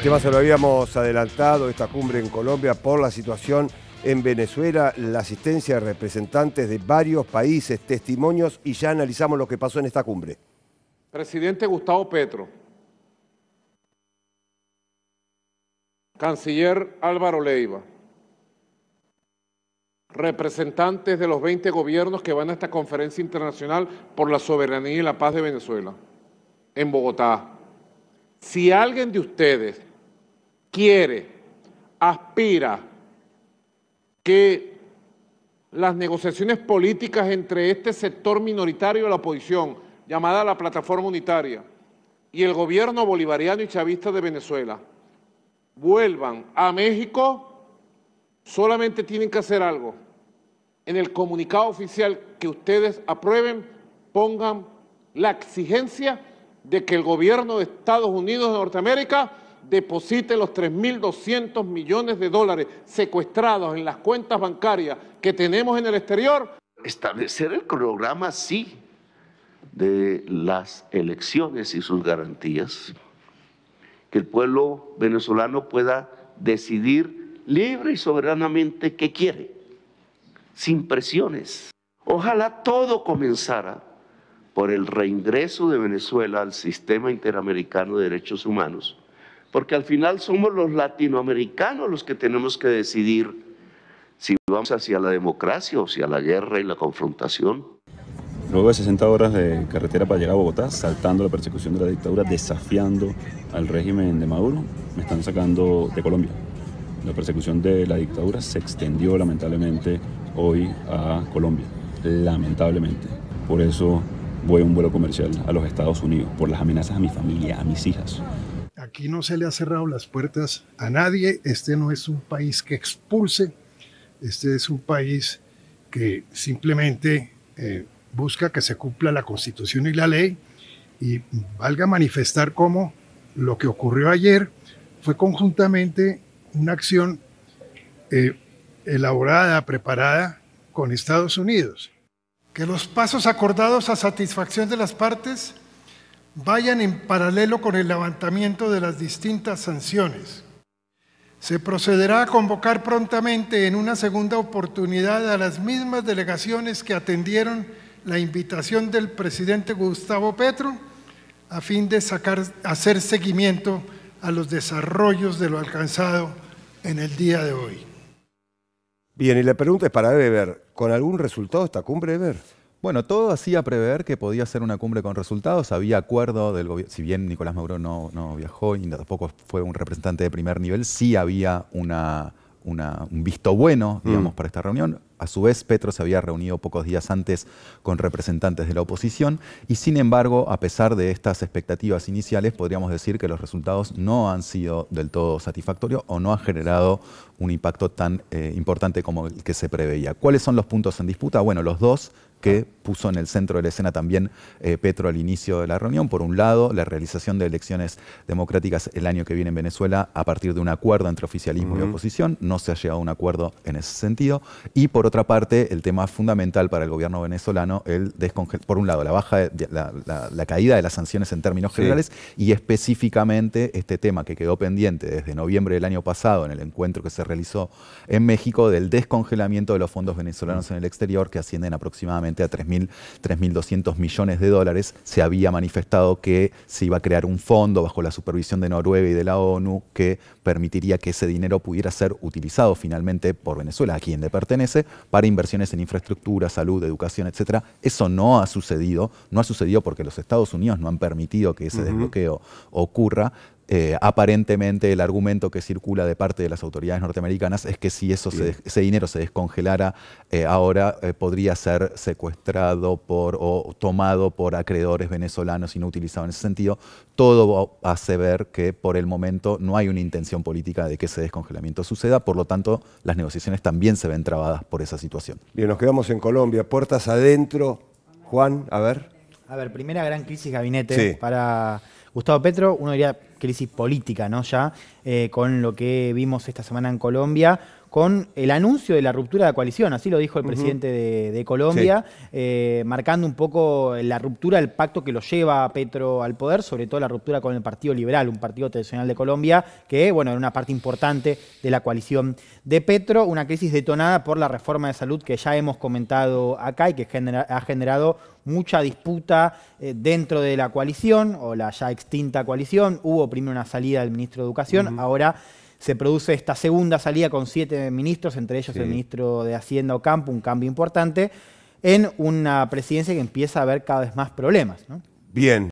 El tema se lo habíamos adelantado, esta cumbre en Colombia, por la situación en Venezuela, la asistencia de representantes de varios países, testimonios, y ya analizamos lo que pasó en esta cumbre. Presidente Gustavo Petro. Canciller Álvaro Leiva. Representantes de los 20 gobiernos que van a esta conferencia internacional por la soberanía y la paz de Venezuela, en Bogotá. Si alguien de ustedes quiere, aspira que las negociaciones políticas entre este sector minoritario de la oposición, llamada la plataforma unitaria, y el gobierno bolivariano y chavista de Venezuela vuelvan a México, solamente tienen que hacer algo. En el comunicado oficial que ustedes aprueben, pongan la exigencia de que el gobierno de Estados Unidos de Norteamérica deposite los 3.200 millones de dólares secuestrados en las cuentas bancarias que tenemos en el exterior? Establecer el cronograma, sí, de las elecciones y sus garantías. Que el pueblo venezolano pueda decidir libre y soberanamente qué quiere, sin presiones. Ojalá todo comenzara por el reingreso de Venezuela al sistema interamericano de derechos humanos, porque al final somos los latinoamericanos los que tenemos que decidir si vamos hacia la democracia o hacia la guerra y la confrontación. Luego de 60 horas de carretera para llegar a Bogotá, saltando la persecución de la dictadura, desafiando al régimen de Maduro, me están sacando de Colombia. La persecución de la dictadura se extendió lamentablemente hoy a Colombia, lamentablemente. Por eso voy a un vuelo comercial a los Estados Unidos, por las amenazas a mi familia, a mis hijas aquí no se le ha cerrado las puertas a nadie. Este no es un país que expulse. Este es un país que simplemente eh, busca que se cumpla la constitución y la ley. Y valga manifestar cómo lo que ocurrió ayer fue conjuntamente una acción eh, elaborada, preparada con Estados Unidos. Que los pasos acordados a satisfacción de las partes vayan en paralelo con el levantamiento de las distintas sanciones. Se procederá a convocar prontamente en una segunda oportunidad a las mismas delegaciones que atendieron la invitación del presidente Gustavo Petro a fin de hacer seguimiento a los desarrollos de lo alcanzado en el día de hoy. Bien, y la pregunta es para ver ¿con algún resultado esta cumbre ¿ver? Bueno, todo hacía prever que podía ser una cumbre con resultados. Había acuerdo del gobierno, si bien Nicolás Maduro no, viajó y tampoco fue un representante de primer nivel, sí había una, un visto bueno, mm. digamos, para esta reunión. A su vez, Petro se había reunido pocos días antes con representantes de la oposición y, sin embargo, a pesar de estas expectativas iniciales, podríamos decir que los resultados no han sido del todo satisfactorios o no han generado un impacto tan eh, importante como el que se preveía. ¿Cuáles son los puntos en disputa? Bueno, los dos que puso en el centro de la escena también eh, Petro al inicio de la reunión. Por un lado, la realización de elecciones democráticas el año que viene en Venezuela a partir de un acuerdo entre oficialismo y oposición. No se ha llegado a un acuerdo en ese sentido. Y por otra parte, el tema fundamental para el gobierno venezolano, el por un lado, la, baja la, caída de las sanciones en términos generales y específicamente este tema que quedó pendiente desde noviembre del año pasado en el encuentro que se realizó en México del descongelamiento de los fondos venezolanos en el exterior que ascienden aproximadamente a 3.000 3.200 millones de dólares, se había manifestado que se iba a crear un fondo bajo la supervisión de Noruega y de la ONU que permitiría que ese dinero pudiera ser utilizado finalmente por Venezuela, a quien le pertenece, para inversiones en infraestructura, salud, educación, etc. Eso no ha sucedido, no ha sucedido porque los Estados Unidos no han permitido que ese desbloqueo ocurra. Eh, aparentemente el argumento que circula de parte de las autoridades norteamericanas es que si eso ese dinero se descongelara eh, ahora eh, podría ser secuestrado por o tomado por acreedores venezolanos y no utilizado en ese sentido. Todo hace ver que por el momento no hay una intención política de que ese descongelamiento suceda, por lo tanto las negociaciones también se ven trabadas por esa situación. Bien, nos quedamos en Colombia, puertas adentro. Juan, a ver. A ver, primera gran crisis gabinete para Gustavo Petro. Uno diría, crisis política, ¿no? Ya eh, con lo que vimos esta semana en Colombia con el anuncio de la ruptura de la coalición, así lo dijo el presidente de, Colombia, eh, marcando un poco la ruptura del pacto que lo lleva a Petro al poder, sobre todo la ruptura con el Partido Liberal, un partido tradicional de Colombia, que bueno, era una parte importante de la coalición de Petro, una crisis detonada por la reforma de salud que ya hemos comentado acá y que ha generado mucha disputa eh, dentro de la coalición o la ya extinta coalición. Hubo primero una salida del ministro de Educación, ahora se produce esta segunda salida con siete ministros, entre ellos el ministro de Hacienda Ocampo, un cambio importante, en una presidencia que empieza a haber cada vez más problemas. ¿no? Bien.